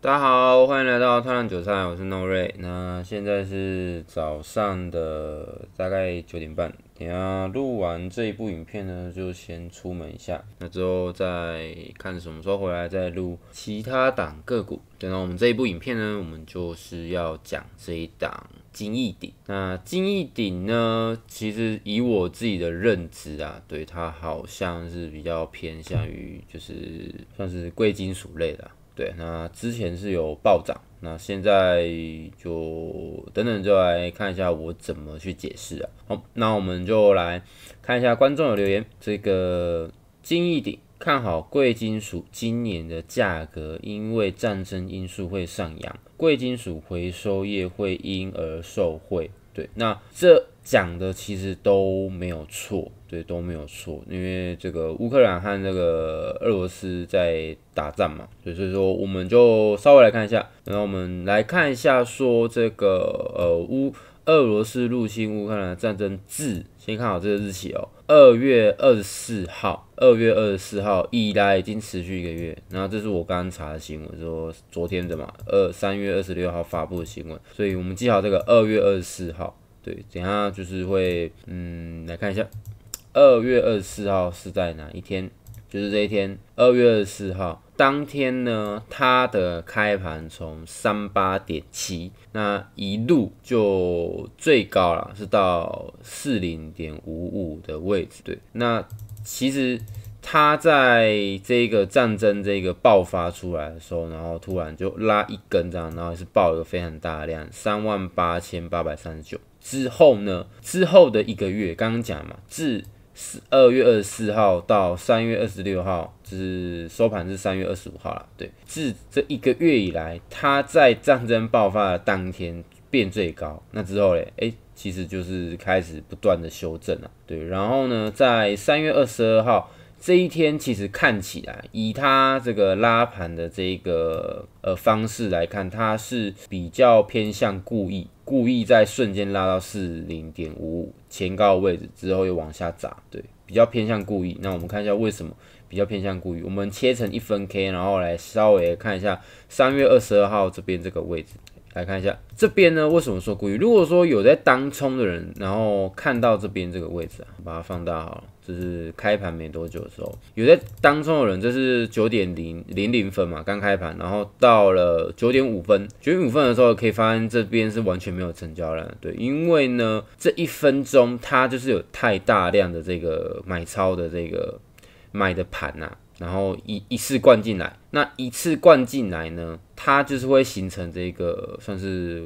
大家好，欢迎来到太阳韭菜，我是 No 瑞。那现在是早上的大概九点半，等下录完这一部影片呢，就先出门一下。那之后再看什么时候回来再录其他档个股。等到我们这一部影片呢，我们就是要讲这一档金义鼎。那金义鼎呢，其实以我自己的认知啊，对它好像是比较偏向于就是算是贵金属类的。对，那之前是有暴涨，那现在就等等，就来看一下我怎么去解释啊。好，那我们就来看一下观众的留言，这个金一鼎看好贵金属今年的价格，因为战争因素会上扬，贵金属回收业会因而受惠。对，那这讲的其实都没有错，对，都没有错，因为这个乌克兰和这个俄罗斯在打仗嘛，所以所以说我们就稍微来看一下，然后我们来看一下说这个呃乌。俄罗斯入侵乌克兰战争自先看好这个日期哦，二月二十四号，二月二十四号以来已经持续一个月。然后这是我刚刚查的新闻，说昨天的嘛，二三月二十六号发布的新闻。所以我们记好这个二月二十四号。对，等下就是会，嗯，来看一下，二月二十四号是在哪一天？就是这一天，二月二十四号当天呢，它的开盘从三八点七，那一路就最高了，是到四零点五五的位置。对，那其实它在这个战争这个爆发出来的时候，然后突然就拉一根这样，然后是爆了非常大量三万八千八百三十九。之后呢，之后的一个月，刚刚讲嘛，至二月二十四号到三月二十六号，就是收盘是三月二十五号啦。对，自这一个月以来，它在战争爆发的当天变最高，那之后嘞，哎，其实就是开始不断的修正了。对，然后呢，在三月二十二号。这一天其实看起来，以它这个拉盘的这个呃方式来看，它是比较偏向故意，故意在瞬间拉到四零点五五前高的位置之后又往下砸，对，比较偏向故意。那我们看一下为什么比较偏向故意，我们切成一分 K，然后来稍微看一下三月二十二号这边这个位置。来看一下这边呢，为什么说故意？如果说有在当冲的人，然后看到这边这个位置啊，把它放大好了，这是开盘没多久的时候，有在当冲的人，这是九点零零零分嘛，刚开盘，然后到了九点五分，九点五分的时候可以发现这边是完全没有成交量，对，因为呢这一分钟它就是有太大量的这个买超的这个买的盘啊。然后一一次灌进来，那一次灌进来呢，它就是会形成这个算是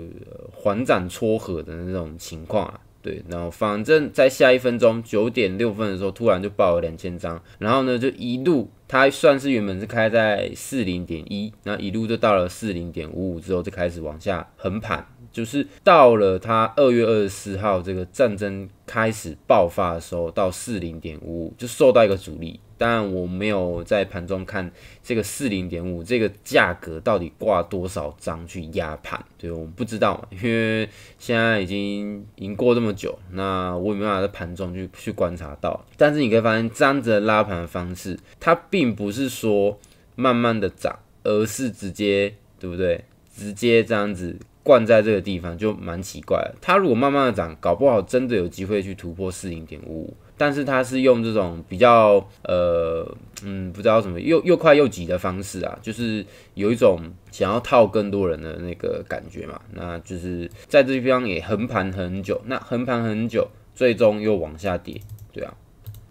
环展撮合的那种情况啊。对，然后反正在下一分钟九点六分的时候，突然就爆了两千张，然后呢就一路它算是原本是开在四零点一，那一路就到了四零点五五之后，就开始往下横盘。就是到了他二月二十四号这个战争开始爆发的时候，到四零点五就受到一个阻力。当然，我没有在盘中看这个四零点五这个价格到底挂多少张去压盘，对，我们不知道，因为现在已经赢过这么久，那我也没办法在盘中去去观察到。但是你可以发现，子的拉盘的方式，它并不是说慢慢的涨，而是直接，对不对？直接这样子。灌在这个地方就蛮奇怪。它如果慢慢的涨，搞不好真的有机会去突破四零点五五。但是它是用这种比较呃嗯不知道什么又又快又急的方式啊，就是有一种想要套更多人的那个感觉嘛。那就是在这地方也横盘很久，那横盘很久，最终又往下跌，对啊。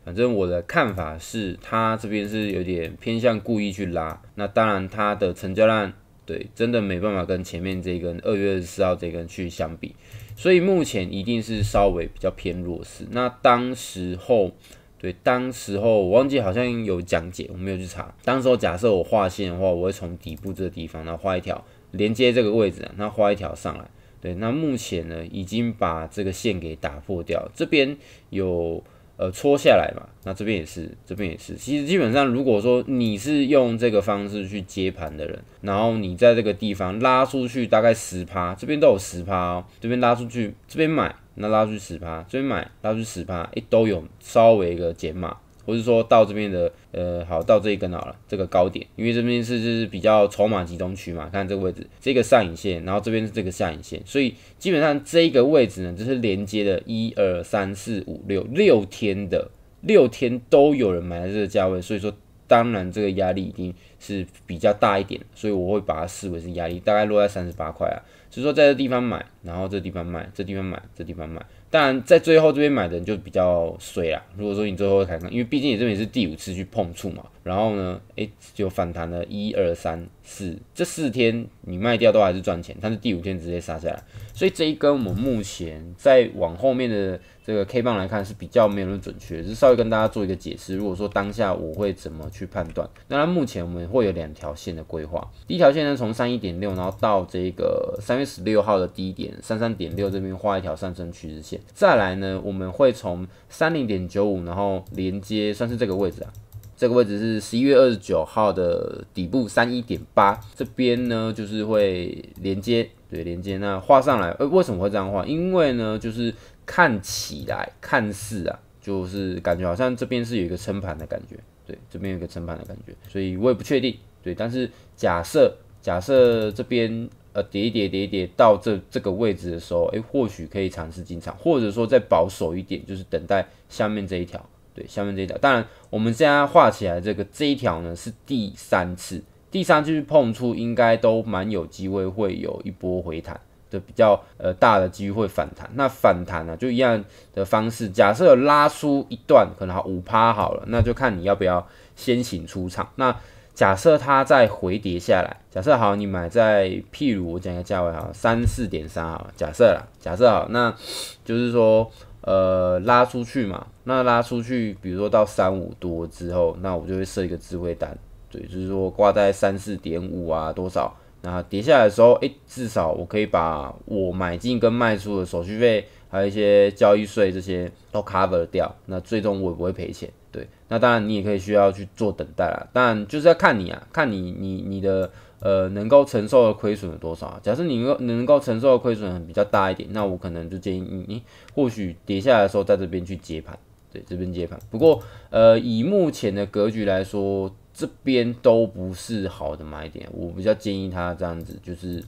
反正我的看法是，它这边是有点偏向故意去拉。那当然它的成交量。对，真的没办法跟前面这根二月二十四号这根去相比，所以目前一定是稍微比较偏弱势。那当时候，对，当时候我忘记好像有讲解，我没有去查。当时候假设我画线的话，我会从底部这个地方呢画一条连接这个位置，那画一条上来。对，那目前呢已经把这个线给打破掉，这边有。呃，搓下来嘛，那这边也是，这边也是。其实基本上，如果说你是用这个方式去接盘的人，然后你在这个地方拉出去大概十趴，这边都有十趴哦，这边拉出去，这边买，那拉出去十趴，这边买拉出去十趴，哎，都有稍微一个减码。或是说到这边的，呃，好，到这一根好了，这个高点，因为这边是就是比较筹码集中区嘛，看这个位置，这个上影线，然后这边是这个下影线，所以基本上这个位置呢，就是连接的一二三四五六六天的六天都有人买在这个价位，所以说当然这个压力一定是比较大一点，所以我会把它视为是压力，大概落在三十八块啊，所以说在这地方买。然后这地方买，这地方买，这地方买。当然，在最后这边买的人就比较衰啦。如果说你最后才上，因为毕竟你这边是第五次去碰触嘛。然后呢，哎，就反弹了，一二三四，这四天你卖掉都还是赚钱，但是第五天直接杀下来。所以这一根我们目前在往后面的这个 K 棒来看是比较没有那么准确，是稍微跟大家做一个解释。如果说当下我会怎么去判断？那目前我们会有两条线的规划。第一条线呢，从三一点六，然后到这个三月十六号的低点。三三点六这边画一条上升趋势线，再来呢，我们会从三零点九五，然后连接，算是这个位置啊，这个位置是十一月二十九号的底部三一点八，这边呢就是会连接，对，连接，那画上来，呃，为什么会这样画？因为呢，就是看起来，看似啊，就是感觉好像这边是有一个撑盘的感觉，对，这边有一个撑盘的感觉，所以我也不确定，对，但是假设，假设这边。呃，跌叠跌，跌跌，到这这个位置的时候，哎，或许可以尝试进场，或者说再保守一点，就是等待下面这一条。对，下面这一条。当然，我们现在画起来这个这一条呢，是第三次，第三次碰触，应该都蛮有机会会有一波回弹的，比较呃大的机会反弹。那反弹呢，就一样的方式，假设有拉出一段，可能五趴好了，那就看你要不要先行出场。那假设它再回跌下来，假设好，你买在，譬如我讲一个价位啊，三四点三啊，假设啦，假设好，那就是说，呃，拉出去嘛，那拉出去，比如说到三五多之后，那我就会设一个智慧单，对，就是说挂在三四点五啊，多少，那跌下来的时候，诶，至少我可以把我买进跟卖出的手续费，还有一些交易税这些都 cover 掉，那最终我也不会赔钱，对。那当然，你也可以需要去做等待啦。当然，就是要看你啊，看你你你的呃能够承受的亏损有多少啊。假设你够能够承受的亏损比较大一点，那我可能就建议你，你或许跌下来的时候在这边去接盘，对，这边接盘。不过呃，以目前的格局来说，这边都不是好的买点。我比较建议他这样子，就是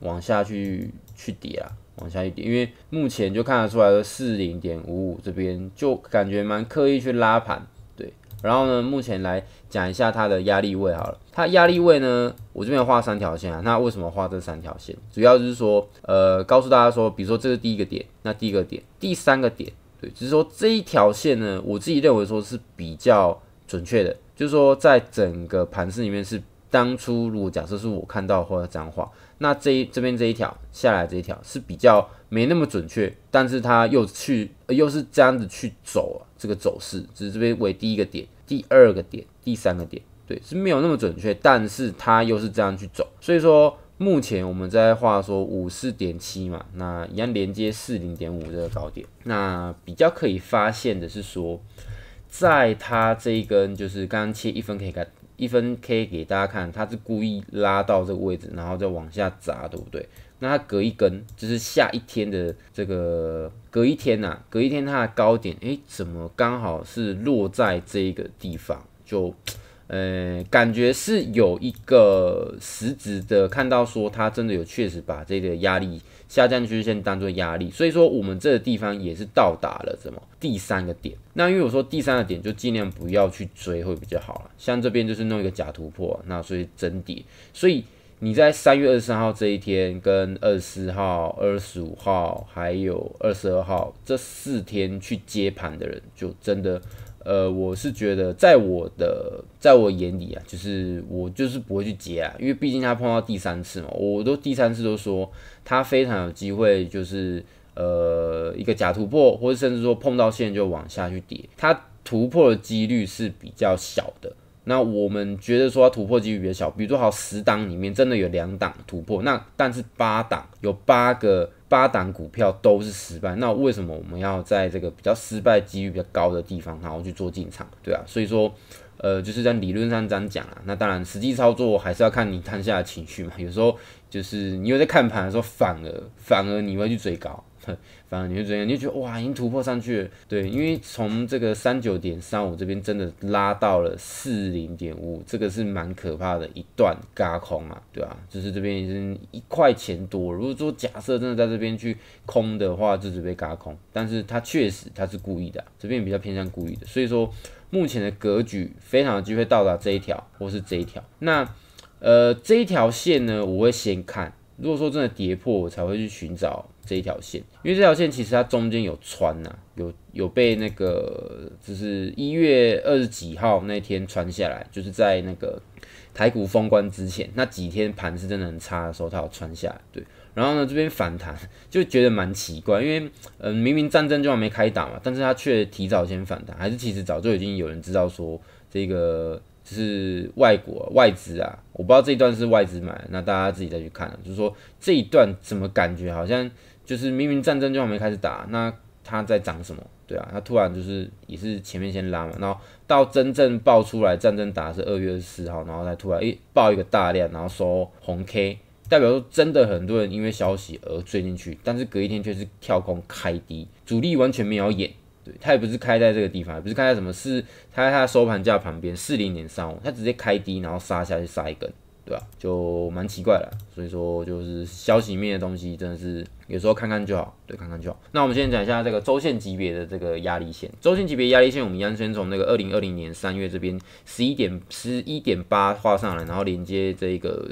往下去去跌啊，往下一跌，因为目前就看得出来的四零点五五这边就感觉蛮刻意去拉盘。然后呢，目前来讲一下它的压力位好了。它压力位呢，我这边画三条线啊。那为什么画这三条线？主要就是说，呃，告诉大家说，比如说这是第一个点，那第一个点，第三个点，对，只是说这一条线呢，我自己认为说是比较准确的，就是说在整个盘市里面是。当初如果假设是我看到或者这样画，那这这边这一条下来这一条是比较没那么准确，但是它又去又是这样子去走啊，这个走势，只是这边为第一个点，第二个点，第三个点，对，是没有那么准确，但是它又是这样去走，所以说目前我们在画说五四点七嘛，那一样连接四零点五这个高点，那比较可以发现的是说，在它这一根就是刚刚切一分可以看。一分 K 给大家看，它是故意拉到这个位置，然后再往下砸，对不对？那它隔一根就是下一天的这个隔一天呐，隔一天它的高点，诶，怎么刚好是落在这个地方？就。呃，感觉是有一个实质的看到说，他真的有确实把这个压力下降曲线当做压力，所以说我们这个地方也是到达了什么第三个点。那因为我说第三个点就尽量不要去追会比较好了，像这边就是弄一个假突破，那所以整点，所以你在三月二十三号这一天跟二十四号、二十五号还有二十二号这四天去接盘的人，就真的。呃，我是觉得，在我的在我眼里啊，就是我就是不会去接啊，因为毕竟他碰到第三次嘛，我都第三次都说他非常有机会，就是呃一个假突破，或者甚至说碰到线就往下去跌，它突破的几率是比较小的。那我们觉得说突破几率比较小，比如说好十档里面真的有两档突破，那但是八档有八个。八档股票都是失败，那为什么我们要在这个比较失败、几率比较高的地方，然后去做进场？对啊，所以说，呃，就是在理论上这样讲啊，那当然实际操作还是要看你当下的情绪嘛。有时候就是你又在看盘的时候，反而反而你会去追高。反而你会觉样？你就觉得哇，已经突破上去了。对，因为从这个三九点三五这边真的拉到了四零点五，这个是蛮可怕的一段嘎空啊，对啊，就是这边已经一块钱多。如果说假设真的在这边去空的话，就准备嘎空。但是它确实它是故意的，这边比较偏向故意的。所以说目前的格局非常有机会到达这一条，或是这一条。那呃这一条线呢，我会先看。如果说真的跌破，我才会去寻找。这条线，因为这条线其实它中间有穿呐，有有被那个，就是一月二十几号那天穿下来，就是在那个台股封关之前那几天盘是真的很差的时候，它有穿下对。然后呢，这边反弹就觉得蛮奇怪，因为嗯，明明战争就还没开打嘛，但是它却提早先反弹，还是其实早就已经有人知道说这个就是外国外资啊，我不知道这一段是外资买，那大家自己再去看，就是说这一段怎么感觉好像。就是明明战争就还没开始打，那它在涨什么？对啊，它突然就是也是前面先拉嘛，然后到真正爆出来战争打是二月十四号，然后再突然一爆一个大量，然后收红 K，代表说真的很多人因为消息而追进去，但是隔一天却是跳空开低，主力完全没有演，对，他也不是开在这个地方，也不是开在什么，是在他收盘价旁边四零点三五，他直接开低然后杀下去杀一根。对啊，就蛮奇怪的，所以说就是消息面的东西，真的是有时候看看就好，对，看看就好。那我们先讲一下这个周线级别的这个压力线。周线级别压力线，我们一样先从那个二零二零年三月这边十一点十一点八画上来，然后连接这个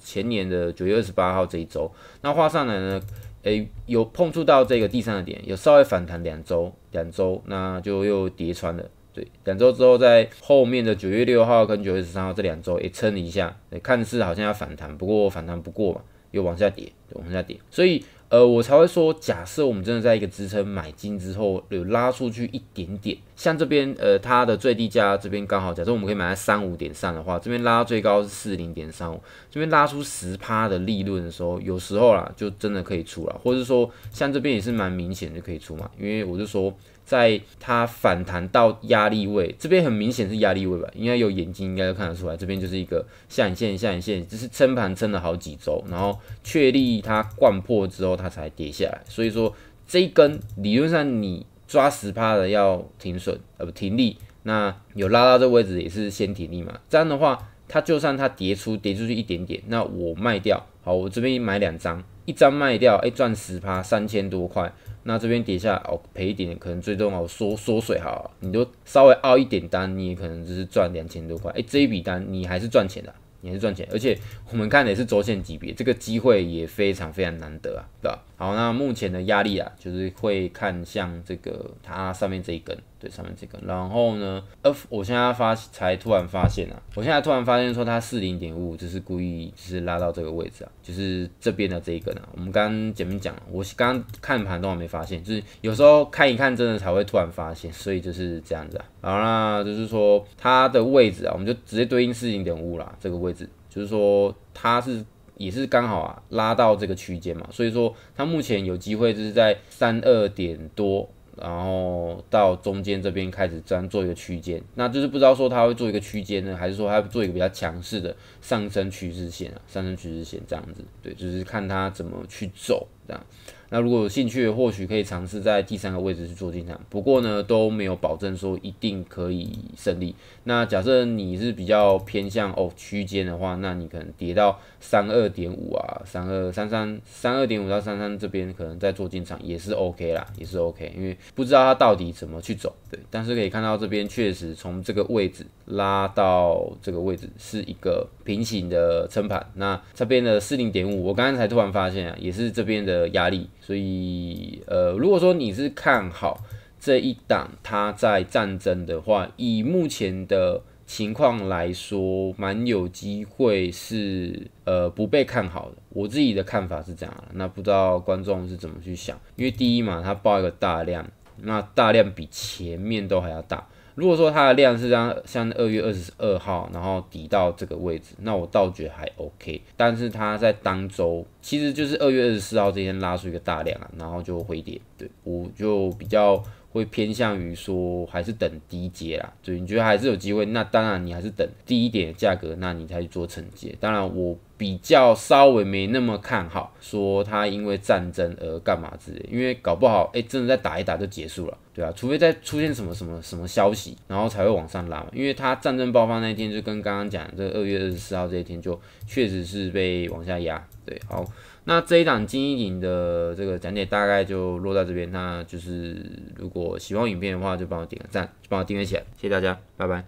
前年的九月二十八号这一周，那画上来呢，哎，有碰触到这个第三个点，有稍微反弹两周，两周，那就又叠穿了。对，两周之后，在后面的九月六号跟九月十三号这两周也撑了一下，看似好像要反弹，不过反弹不过嘛，又往下跌，往下跌，所以呃，我才会说，假设我们真的在一个支撑买进之后，有拉出去一点点。像这边呃，它的最低价这边刚好，假设我们可以买在三五点上的话，这边拉到最高是四零点三五，这边拉出十趴的利润的时候，有时候啦就真的可以出了，或者是说像这边也是蛮明显就可以出嘛，因为我就说在它反弹到压力位，这边很明显是压力位吧，应该有眼睛应该都看得出来，这边就是一个下影线下影线，就是撑盘撑了好几周，然后确立它贯破之后它才跌下来，所以说这一根理论上你。抓十趴的要停损，呃不停利，那有拉到这位置也是先停利嘛。这样的话，它就算它跌出，跌出去一点点，那我卖掉，好，我这边买两张，一张卖掉，哎赚十趴三千多块，那这边跌下哦赔一点，可能最终哦缩缩水好，你就稍微凹一点单，你也可能只是赚两千多块，哎这一笔单你还是赚钱的，还是赚钱，而且我们看也是周线级别，这个机会也非常非常难得啊，对吧？好，那目前的压力啊，就是会看向这个它上面这一根，对，上面这根。然后呢，呃，我现在发才突然发现啊，我现在突然发现说它四零点五就是故意就是拉到这个位置啊，就是这边的这一根啊。我们刚刚前面讲我刚刚看盘都还没发现，就是有时候看一看真的才会突然发现，所以就是这样子啊。然后就是说它的位置啊，我们就直接对应四零点五啦，这个位置就是说它是。也是刚好啊，拉到这个区间嘛，所以说它目前有机会就是在三二点多，然后到中间这边开始这样做一个区间，那就是不知道说它会做一个区间呢，还是说它做一个比较强势的上升趋势线啊，上升趋势线这样子，对，就是看它怎么去走。这样，那如果有兴趣，或许可以尝试在第三个位置去做进场。不过呢，都没有保证说一定可以胜利。那假设你是比较偏向哦区间的话，那你可能跌到三二点五啊，三二三三三二点五到三三这边，可能再做进场也是 OK 啦，也是 OK，因为不知道它到底怎么去走。对，但是可以看到这边确实从这个位置。拉到这个位置是一个平行的撑盘，那这边的四零点五，我刚刚才突然发现啊，也是这边的压力，所以呃，如果说你是看好这一档它在战争的话，以目前的情况来说，蛮有机会是呃不被看好的。我自己的看法是这样，那不知道观众是怎么去想？因为第一嘛，它报一个大量，那大量比前面都还要大。如果说它的量是像像二月二十二号，然后抵到这个位置，那我倒觉还 OK。但是它在当周，其实就是二月二十四号这天拉出一个大量啊，然后就回跌。对我就比较会偏向于说，还是等低阶啦。对，你觉得还是有机会？那当然你还是等低一点的价格，那你才去做承接。当然我。比较稍微没那么看好，说他因为战争而干嘛之类，因为搞不好，哎，真的再打一打就结束了，对啊，除非再出现什么什么什么消息，然后才会往上拉。嘛。因为他战争爆发那天，就跟刚刚讲，这个二月二十四号这一天，就确实是被往下压。对，好，那这一档金一影的这个讲解大概就落在这边。那就是如果喜欢影片的话，就帮我点个赞，就帮我订阅起来，谢谢大家，拜拜。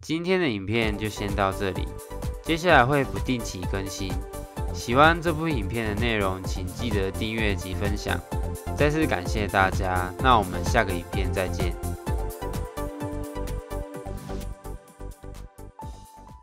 今天的影片就先到这里。接下来会不定期更新，喜欢这部影片的内容，请记得订阅及分享。再次感谢大家，那我们下个影片再见。